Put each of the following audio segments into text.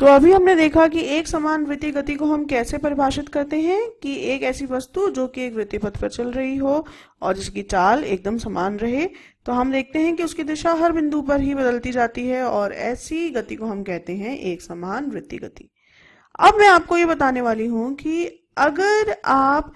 तो अभी हमने देखा कि एक समान वृत्तीय गति को हम कैसे परिभाषित करते हैं कि एक ऐसी वस्तु जो कि एक वृत्तीय पथ पर चल रही हो और जिसकी चाल एकदम समान रहे तो हम देखते हैं कि उसकी दिशा हर बिंदु पर ही बदलती जाती है और ऐसी गति को हम कहते हैं एक समान वृत्तीय गति अब मैं आपको ये बताने वाली हूं कि अगर आप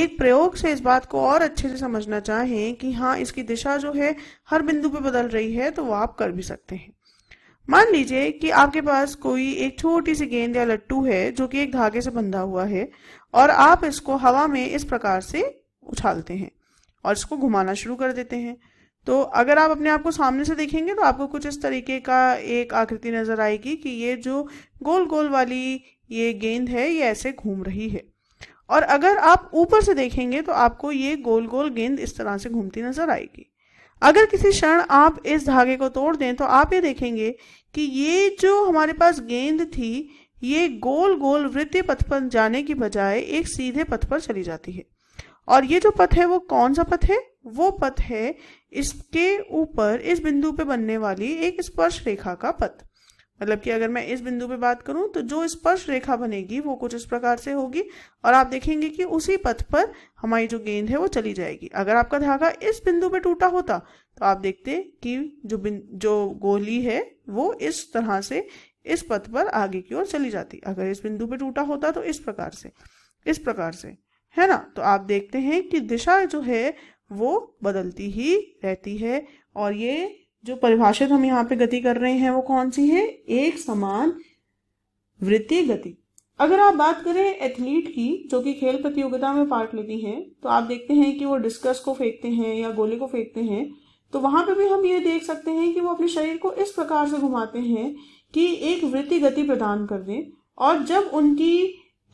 एक प्रयोग से इस बात को और अच्छे से समझना चाहें कि हाँ इसकी दिशा जो है हर बिंदु पर बदल रही है तो वो आप कर भी सकते हैं मान लीजिए कि आपके पास कोई एक छोटी सी गेंद या लट्टू है जो कि एक धागे से बंधा हुआ है और आप इसको हवा में इस प्रकार से उछालते हैं और इसको घुमाना शुरू कर देते हैं तो अगर आप अपने आप को सामने से देखेंगे तो आपको कुछ इस तरीके का एक आकृति नजर आएगी कि ये जो गोल गोल वाली ये गेंद है ये ऐसे घूम रही है और अगर आप ऊपर से देखेंगे तो आपको ये गोल गोल गेंद इस तरह से घूमती नजर आएगी अगर किसी क्षण आप इस धागे को तोड़ दें तो आप ये देखेंगे कि ये जो हमारे पास गेंद थी ये गोल गोल वृत्तीय पथ पर जाने की बजाय एक सीधे पथ पर चली जाती है और ये जो पथ है वो कौन सा पथ है वो पथ है इसके ऊपर इस बिंदु पे बनने वाली एक स्पर्श रेखा का पथ मतलब कि अगर मैं इस बिंदु पे बात करूं तो जो स्पर्श रेखा बनेगी वो कुछ इस प्रकार से होगी और आप देखेंगे कि उसी पथ पर हमारी जो गेंद है वो चली जाएगी अगर आपका धागा इस बिंदु पे टूटा होता तो आप देखते कि जो जो गोली है वो इस तरह से इस पथ पर आगे की ओर चली जाती अगर इस बिंदु पे टूटा होता तो इस प्रकार से इस प्रकार से है ना तो आप देखते हैं कि दिशा जो है वो बदलती ही रहती है और ये जो परिभाषित हम यहाँ पे गति कर रहे हैं वो कौन सी है एक समान वृत्तीय गति अगर आप बात करें एथलीट की जो कि खेल प्रतियोगिता में पार्ट लेती हैं तो आप देखते हैं कि वो डिस्कस को फेंकते हैं या गोले को फेंकते हैं तो वहां पे भी हम ये देख सकते हैं कि वो अपने शरीर को इस प्रकार से घुमाते हैं कि एक वृत्ति गति प्रदान कर दें और जब उनकी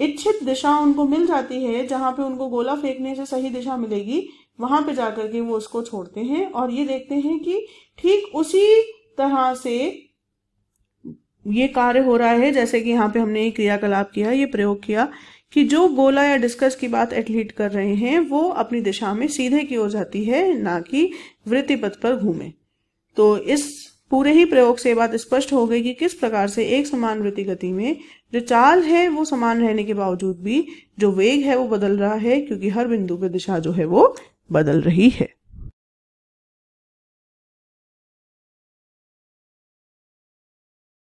इच्छित दिशा उनको मिल जाती है जहां पे उनको गोला फेंकने से सही दिशा मिलेगी वहां पे जाकर के वो उसको छोड़ते हैं और ये देखते हैं कि ठीक उसी तरह से ये कार्य हो रहा है जैसे कि यहाँ पे हमने क्रियाकलाप किया ये प्रयोग किया कि जो गोला या डिस्कस की बात एथलीट कर रहे हैं वो अपनी दिशा में सीधे की ओर जाती है ना कि वृत्ति पथ पर घूमे तो इस पूरे ही प्रयोग से बात स्पष्ट हो गई कि किस प्रकार से एक समान वृत्ति गति में जो चाल है वो समान रहने के बावजूद भी जो वेग है वो बदल रहा है क्योंकि हर बिंदु पर दिशा जो है वो बदल रही है